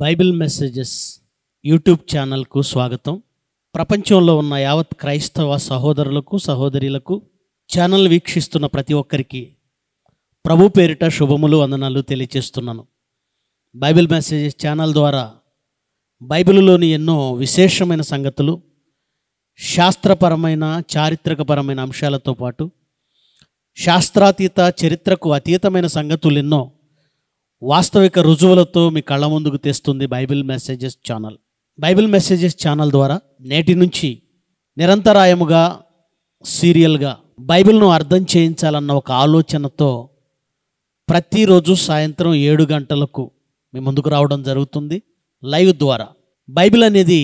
Bible messages YouTube ఛానల్కు స్వాగతం ప్రపంచంలో ఉన్న యావత్ క్రైస్తవ సహోదరులకు సహోదరులకు ఛానల్ వీక్షిస్తున్న ప్రతి ఒక్కరికి ప్రభు పేరిట శుభములు వందనాలు తెలియచేస్తున్నాను బైబిల్ మెసేజెస్ ఛానల్ ద్వారా బైబిల్లోని ఎన్నో విశేషమైన సంగతులు శాస్త్రపరమైన చారిత్రకపరమైన అంశాలతో పాటు శాస్త్రాతీత చరిత్రకు అతీతమైన సంగతులు ఎన్నో వాస్తవిక రుజువులతో మీ కళ్ళ ముందుకు తెస్తుంది Bible messages channel Bible messages channel ద్వారా నేటి నుంచి నిరంతరాయముగా సీరియల్గా బైబిల్ను అర్థం చేయించాలన్న ఒక ఆలోచనతో ప్రతిరోజు సాయంత్రం ఏడు గంటలకు మీ ముందుకు రావడం జరుగుతుంది లైవ్ ద్వారా బైబిల్ అనేది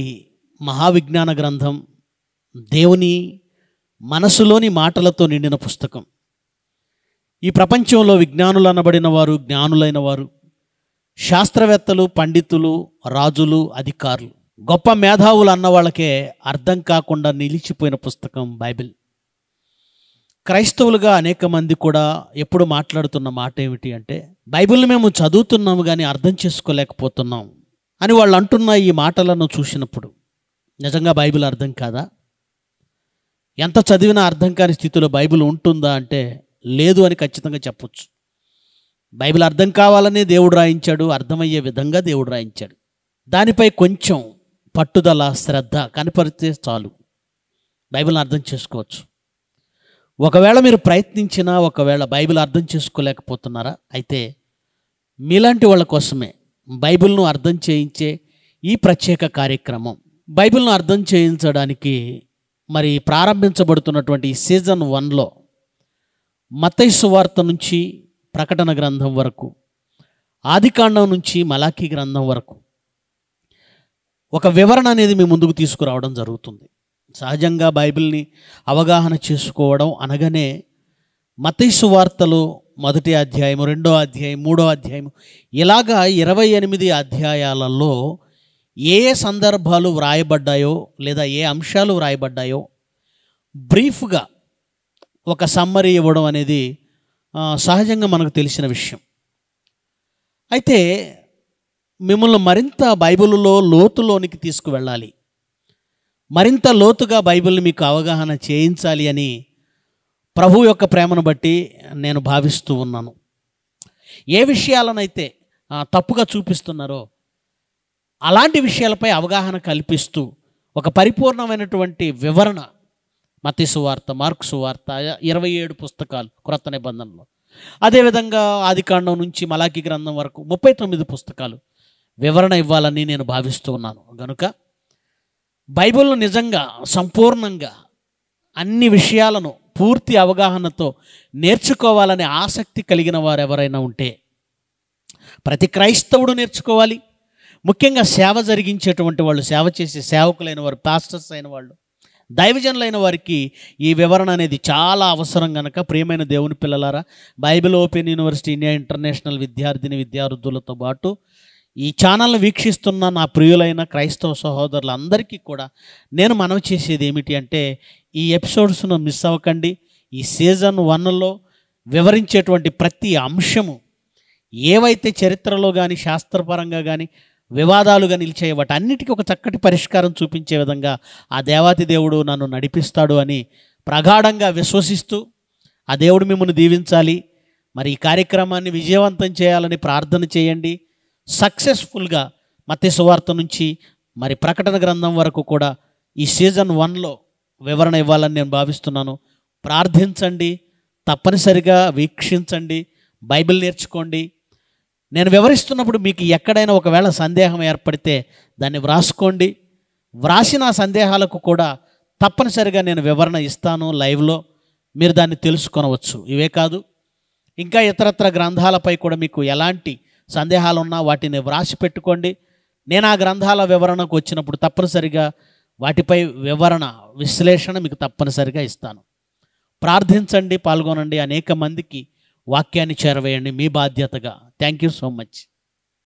మహావిజ్ఞాన గ్రంథం దేవుని మనసులోని మాటలతో నిండిన పుస్తకం ఈ ప్రపంచంలో విజ్ఞానులు అనబడిన వారు జ్ఞానులైన వారు శాస్త్రవేత్తలు పండితులు రాజులు అధికారులు గొప్ప మేధావులు అన్న వాళ్ళకే అర్థం కాకుండా నిలిచిపోయిన పుస్తకం బైబిల్ క్రైస్తవులుగా అనేక మంది కూడా ఎప్పుడు మాట్లాడుతున్న మాట ఏమిటి అంటే బైబిల్ మేము చదువుతున్నాము కానీ అర్థం చేసుకోలేకపోతున్నాం అని వాళ్ళు అంటున్న ఈ మాటలను చూసినప్పుడు నిజంగా బైబిల్ అర్థం కాదా ఎంత చదివినా అర్థం కాని స్థితిలో బైబిల్ ఉంటుందా అంటే లేదు అని ఖచ్చితంగా చెప్పొచ్చు బైబిల్ అర్థం కావాలనే దేవుడు రాయించాడు అర్థమయ్యే విధంగా దేవుడు రాయించాడు దానిపై కొంచెం పట్టుదల శ్రద్ధ కనపరిస్తే చాలు బైబిల్ని అర్థం చేసుకోవచ్చు ఒకవేళ మీరు ప్రయత్నించినా ఒకవేళ బైబిల్ అర్థం చేసుకోలేకపోతున్నారా అయితే మీలాంటి వాళ్ళ కోసమే బైబిల్ను అర్థం చేయించే ఈ ప్రత్యేక కార్యక్రమం బైబిల్ను అర్థం చేయించడానికి మరి ప్రారంభించబడుతున్నటువంటి సీజన్ వన్లో మతైసు వార్త నుంచి ప్రకటన గ్రంథం వరకు ఆదికాండం నుంచి మలాఖీ గ్రంథం వరకు ఒక వివరణ అనేది మీ ముందుకు తీసుకురావడం జరుగుతుంది సహజంగా బైబిల్ని అవగాహన చేసుకోవడం అనగానే మతైసు వార్తలు మొదటి అధ్యాయము రెండో అధ్యాయం మూడో అధ్యాయము ఇలాగా ఇరవై ఎనిమిది అధ్యాయాలలో ఏ ఏ సందర్భాలు వ్రాయబడ్డాయో లేదా ఏ అంశాలు వ్రాయబడ్డాయో బ్రీఫ్గా ఒక సమ్మరీ ఇవ్వడం అనేది సహజంగా మనకు తెలిసిన విషయం అయితే మిమ్మల్ని మరింత బైబిల్లో లోతులోనికి తీసుకువెళ్ళాలి మరింత లోతుగా బైబిల్ని మీకు అవగాహన చేయించాలి అని ప్రభు యొక్క ప్రేమను బట్టి నేను భావిస్తూ ఉన్నాను ఏ విషయాలనైతే తప్పుగా చూపిస్తున్నారో అలాంటి విషయాలపై అవగాహన కల్పిస్తూ ఒక పరిపూర్ణమైనటువంటి వివరణ మతి సువార్త మార్కు సువార్త ఇరవై ఏడు పుస్తకాలు క్రొత్త నిబంధనలు అదేవిధంగా ఆదికాండం నుంచి మలాకి గ్రంథం వరకు ముప్పై తొమ్మిది పుస్తకాలు వివరణ ఇవ్వాలని నేను భావిస్తూ ఉన్నాను గనుక బైబిల్ను నిజంగా సంపూర్ణంగా అన్ని విషయాలను పూర్తి అవగాహనతో నేర్చుకోవాలనే ఆసక్తి కలిగిన వారు ఎవరైనా ఉంటే ప్రతి క్రైస్తవుడు నేర్చుకోవాలి ముఖ్యంగా సేవ జరిగించేటువంటి వాళ్ళు సేవ చేసే సేవకులైన వారు పాస్టర్స్ అయిన వాళ్ళు దైవజనులైన వారికి ఈ వివరణ అనేది చాలా అవసరం కనుక ప్రియమైన దేవుని పిల్లలారా Bible open university India international విద్యార్థిని విద్యార్థులతో పాటు ఈ ఛానల్ను వీక్షిస్తున్న నా ప్రియులైన క్రైస్తవ సహోదరులందరికీ కూడా నేను మనవి చేసేది ఏమిటి అంటే ఈ ఎపిసోడ్స్ను మిస్ అవ్వకండి ఈ సీజన్ వన్లో వివరించేటువంటి ప్రతి అంశము ఏవైతే చరిత్రలో కానీ శాస్త్రపరంగా కానీ వివాదాలుగా నిలిచే వాటన్నిటికీ ఒక చక్కటి పరిష్కారం చూపించే విధంగా ఆ దేవాతి దేవుడు నన్ను నడిపిస్తాడు అని ప్రగాఢంగా విశ్వసిస్తూ ఆ దేవుడు మిమ్మల్ని దీవించాలి మరి ఈ కార్యక్రమాన్ని విజయవంతం చేయాలని ప్రార్థన చేయండి సక్సెస్ఫుల్గా సువార్త నుంచి మరి ప్రకటన గ్రంథం వరకు కూడా ఈ సీజన్ వన్లో వివరణ ఇవ్వాలని నేను భావిస్తున్నాను ప్రార్థించండి తప్పనిసరిగా వీక్షించండి బైబిల్ నేర్చుకోండి నేను వివరిస్తున్నప్పుడు మీకు ఎక్కడైనా ఒకవేళ సందేహం ఏర్పడితే దాన్ని వ్రాసుకోండి వ్రాసిన సందేహాలకు కూడా తప్పనిసరిగా నేను వివరణ ఇస్తాను లైవ్లో మీరు దాన్ని తెలుసుకొనవచ్చు ఇవే కాదు ఇంకా ఇతరత్ర గ్రంథాలపై కూడా మీకు ఎలాంటి సందేహాలు ఉన్నా వాటిని వ్రాసి పెట్టుకోండి నేను ఆ గ్రంథాల వివరణకు వచ్చినప్పుడు తప్పనిసరిగా వాటిపై వివరణ విశ్లేషణ మీకు తప్పనిసరిగా ఇస్తాను ప్రార్థించండి పాల్గొనండి అనేక మందికి వాక్యాన్ని చేరవేయండి మీ బాధ్యతగా థ్యాంక్ యూ సో మచ్